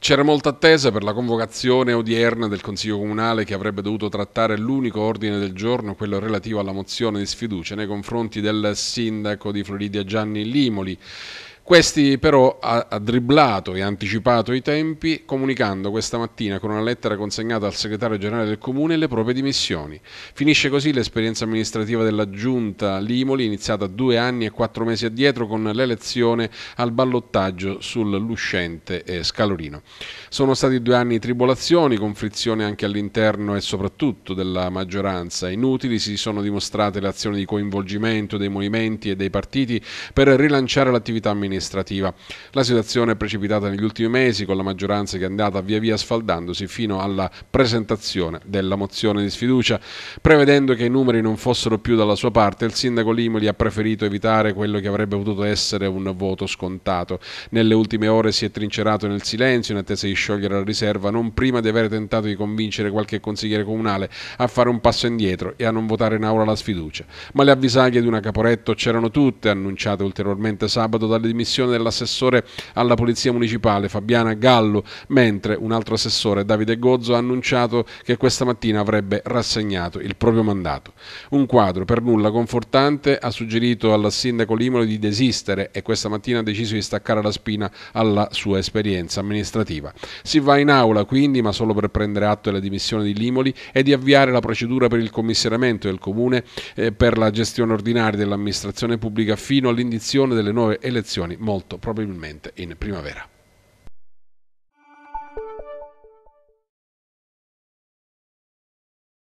C'era molta attesa per la convocazione odierna del Consiglio Comunale che avrebbe dovuto trattare l'unico ordine del giorno, quello relativo alla mozione di sfiducia nei confronti del sindaco di Floridia Gianni Limoli. Questi però ha, ha, dribblato e anticipato i tempi comunicando questa mattina con una lettera consegnata al segretario generale del comune le proprie dimissioni. Finisce così l'esperienza amministrativa della giunta Limoli iniziata due anni e quattro mesi addietro con l'elezione al ballottaggio sul Luscente e eh, Scalorino. Sono stati due anni di tribolazioni con frizione anche all'interno e soprattutto della maggioranza. Inutili si sono dimostrate le azioni di coinvolgimento dei movimenti e dei partiti per rilanciare l'attività amministrativa amministrativa. La situazione è precipitata negli ultimi mesi con la maggioranza che è andata via via sfaldandosi fino alla presentazione della mozione di sfiducia. Prevedendo che i numeri non fossero più dalla sua parte, il sindaco Limoli ha preferito evitare quello che avrebbe potuto essere un voto scontato. Nelle ultime ore si è trincerato nel silenzio in attesa di sciogliere la riserva, non prima di aver tentato di convincere qualche consigliere comunale a fare un passo indietro e a non votare in aula la sfiducia. Ma le avvisaglie di una Caporetto c'erano tutte, annunciate ulteriormente sabato dalle dimissioni dimissione dell'assessore alla Polizia Municipale Fabiana Gallo, mentre un altro assessore, Davide Gozzo, ha annunciato che questa mattina avrebbe rassegnato il proprio mandato. Un quadro per nulla confortante ha suggerito al sindaco Limolo di desistere e questa mattina ha deciso di staccare la spina alla sua esperienza amministrativa. Si va in aula quindi, ma solo per prendere atto della dimissione di Limoli e di avviare la procedura per il commissariamento del comune eh, per la gestione ordinaria dell'amministrazione pubblica fino all'indizione delle nuove elezioni condizioni molto probabilmente in primavera.